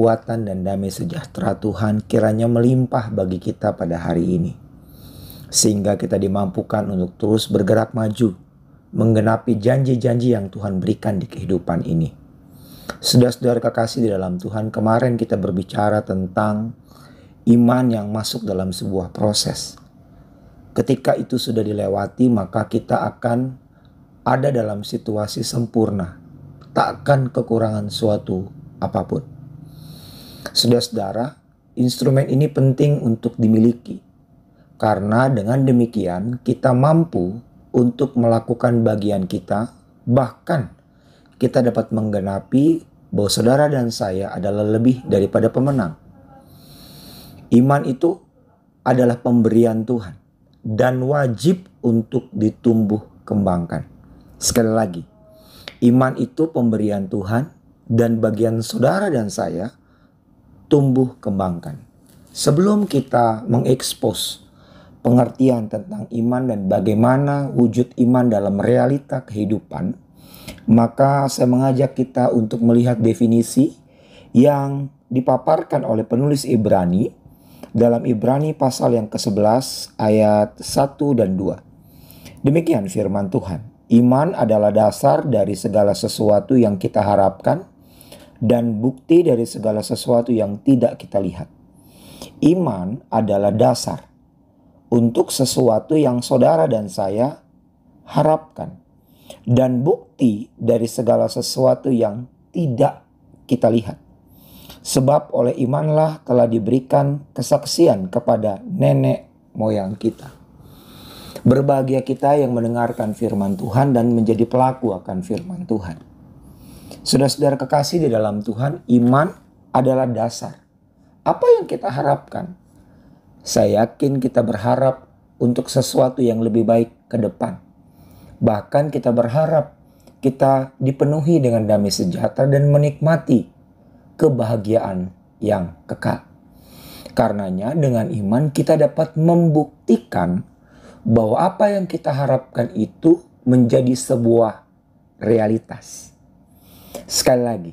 kekuatan dan damai sejahtera Tuhan kiranya melimpah bagi kita pada hari ini. Sehingga kita dimampukan untuk terus bergerak maju, menggenapi janji-janji yang Tuhan berikan di kehidupan ini. Saudara-saudara kekasih di dalam Tuhan, kemarin kita berbicara tentang iman yang masuk dalam sebuah proses. Ketika itu sudah dilewati, maka kita akan ada dalam situasi sempurna, takkan kekurangan suatu apapun. Saudara-saudara, instrumen ini penting untuk dimiliki. Karena dengan demikian kita mampu untuk melakukan bagian kita, bahkan kita dapat menggenapi bahwa saudara dan saya adalah lebih daripada pemenang. Iman itu adalah pemberian Tuhan dan wajib untuk ditumbuh kembangkan. Sekali lagi, iman itu pemberian Tuhan dan bagian saudara dan saya tumbuh kembangkan. Sebelum kita mengekspos pengertian tentang iman dan bagaimana wujud iman dalam realita kehidupan, maka saya mengajak kita untuk melihat definisi yang dipaparkan oleh penulis Ibrani dalam Ibrani pasal yang ke-11 ayat 1 dan 2. Demikian firman Tuhan. Iman adalah dasar dari segala sesuatu yang kita harapkan dan bukti dari segala sesuatu yang tidak kita lihat. Iman adalah dasar untuk sesuatu yang saudara dan saya harapkan, dan bukti dari segala sesuatu yang tidak kita lihat. Sebab oleh imanlah telah diberikan kesaksian kepada nenek moyang kita. Berbahagia kita yang mendengarkan firman Tuhan dan menjadi pelaku akan firman Tuhan. Saudara-saudara kekasih di dalam Tuhan, iman adalah dasar. Apa yang kita harapkan? Saya yakin kita berharap untuk sesuatu yang lebih baik ke depan. Bahkan kita berharap kita dipenuhi dengan damai sejahtera dan menikmati kebahagiaan yang kekal. Karenanya dengan iman kita dapat membuktikan bahwa apa yang kita harapkan itu menjadi sebuah realitas. Sekali lagi,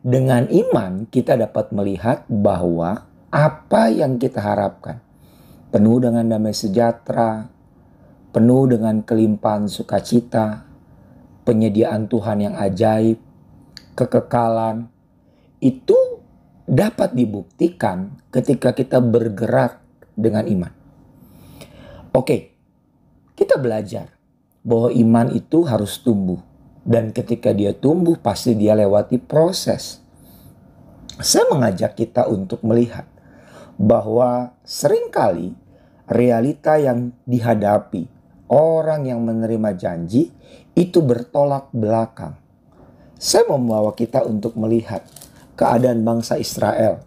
dengan iman kita dapat melihat bahwa apa yang kita harapkan penuh dengan damai sejahtera, penuh dengan kelimpahan sukacita, penyediaan Tuhan yang ajaib, kekekalan, itu dapat dibuktikan ketika kita bergerak dengan iman. Oke, kita belajar bahwa iman itu harus tumbuh dan ketika dia tumbuh pasti dia lewati proses. Saya mengajak kita untuk melihat bahwa seringkali realita yang dihadapi orang yang menerima janji itu bertolak belakang. Saya membawa kita untuk melihat keadaan bangsa Israel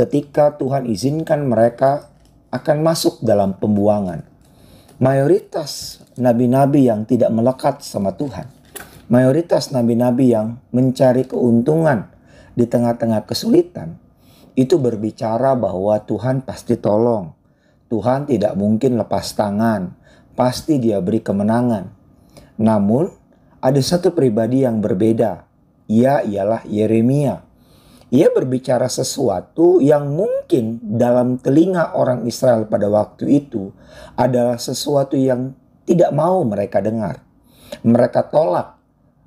ketika Tuhan izinkan mereka akan masuk dalam pembuangan. Mayoritas nabi-nabi yang tidak melekat sama Tuhan mayoritas nabi-nabi yang mencari keuntungan di tengah-tengah kesulitan itu berbicara bahwa Tuhan pasti tolong. Tuhan tidak mungkin lepas tangan, pasti dia beri kemenangan. Namun, ada satu pribadi yang berbeda. Ia ialah Yeremia. Ia berbicara sesuatu yang mungkin dalam telinga orang Israel pada waktu itu adalah sesuatu yang tidak mau mereka dengar. Mereka tolak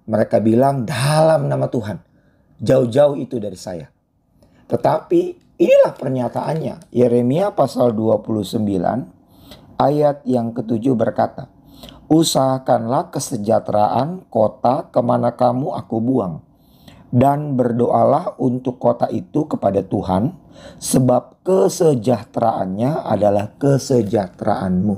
mereka bilang dalam nama Tuhan. Jauh-jauh itu dari saya. Tetapi inilah pernyataannya. Yeremia pasal 29 ayat yang ketujuh berkata. Usahakanlah kesejahteraan kota kemana kamu aku buang. Dan berdoalah untuk kota itu kepada Tuhan. Sebab kesejahteraannya adalah kesejahteraanmu.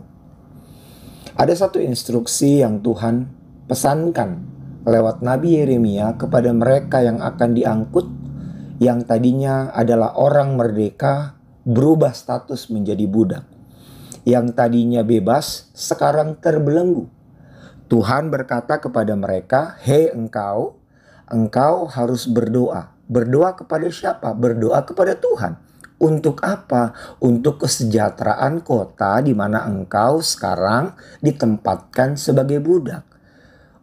Ada satu instruksi yang Tuhan pesankan lewat Nabi Yeremia kepada mereka yang akan diangkut yang tadinya adalah orang merdeka berubah status menjadi budak. Yang tadinya bebas sekarang terbelenggu. Tuhan berkata kepada mereka, "Hei engkau, engkau harus berdoa. Berdoa kepada siapa? Berdoa kepada Tuhan. Untuk apa? Untuk kesejahteraan kota di mana engkau sekarang ditempatkan sebagai budak."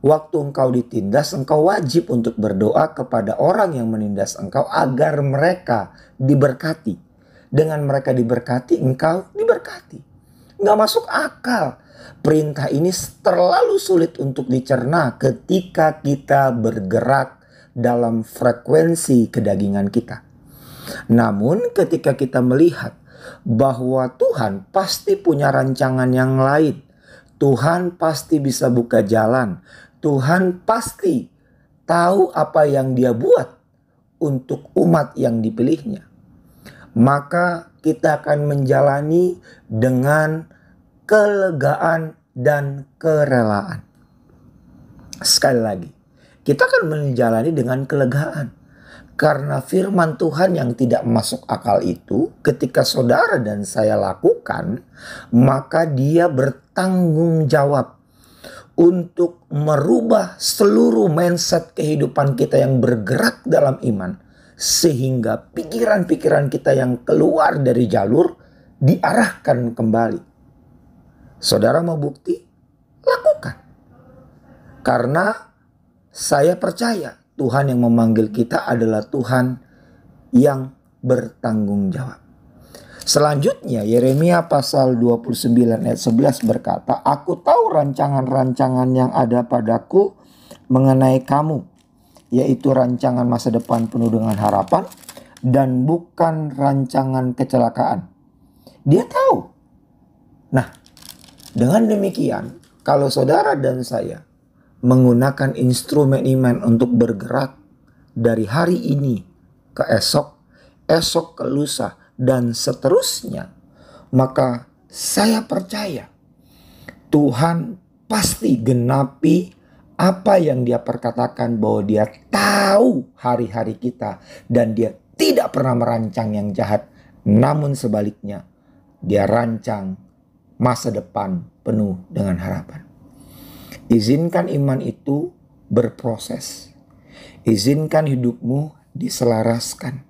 waktu engkau ditindas, engkau wajib untuk berdoa kepada orang yang menindas engkau agar mereka diberkati. Dengan mereka diberkati, engkau diberkati. Enggak masuk akal. Perintah ini terlalu sulit untuk dicerna ketika kita bergerak dalam frekuensi kedagingan kita. Namun ketika kita melihat bahwa Tuhan pasti punya rancangan yang lain Tuhan pasti bisa buka jalan. Tuhan pasti tahu apa yang dia buat untuk umat yang dipilihnya. Maka kita akan menjalani dengan kelegaan dan kerelaan. Sekali lagi, kita akan menjalani dengan kelegaan karena firman Tuhan yang tidak masuk akal itu, ketika saudara dan saya lakukan, maka dia bertanggung jawab untuk merubah seluruh mindset kehidupan kita yang bergerak dalam iman, sehingga pikiran-pikiran kita yang keluar dari jalur diarahkan kembali. Saudara mau bukti? Lakukan, karena saya percaya Tuhan yang memanggil kita adalah Tuhan yang bertanggung jawab. Selanjutnya Yeremia pasal 29 ayat 11 berkata, "Aku tahu rancangan-rancangan yang ada padaku mengenai kamu, yaitu rancangan masa depan penuh dengan harapan dan bukan rancangan kecelakaan." Dia tahu. Nah, dengan demikian, kalau saudara dan saya menggunakan instrumen iman untuk bergerak dari hari ini ke esok, esok ke lusa, dan seterusnya, maka saya percaya Tuhan pasti genapi apa yang dia perkatakan bahwa dia tahu hari-hari kita dan dia tidak pernah merancang yang jahat. Namun sebaliknya, dia rancang masa depan penuh dengan harapan. Izinkan iman itu berproses. Izinkan hidupmu diselaraskan.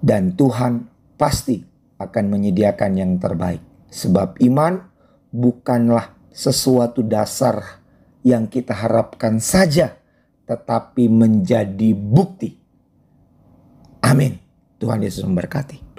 Dan Tuhan pasti akan menyediakan yang terbaik. Sebab iman bukanlah sesuatu dasar yang kita harapkan saja, tetapi menjadi bukti. Amin. Tuhan Yesus memberkati.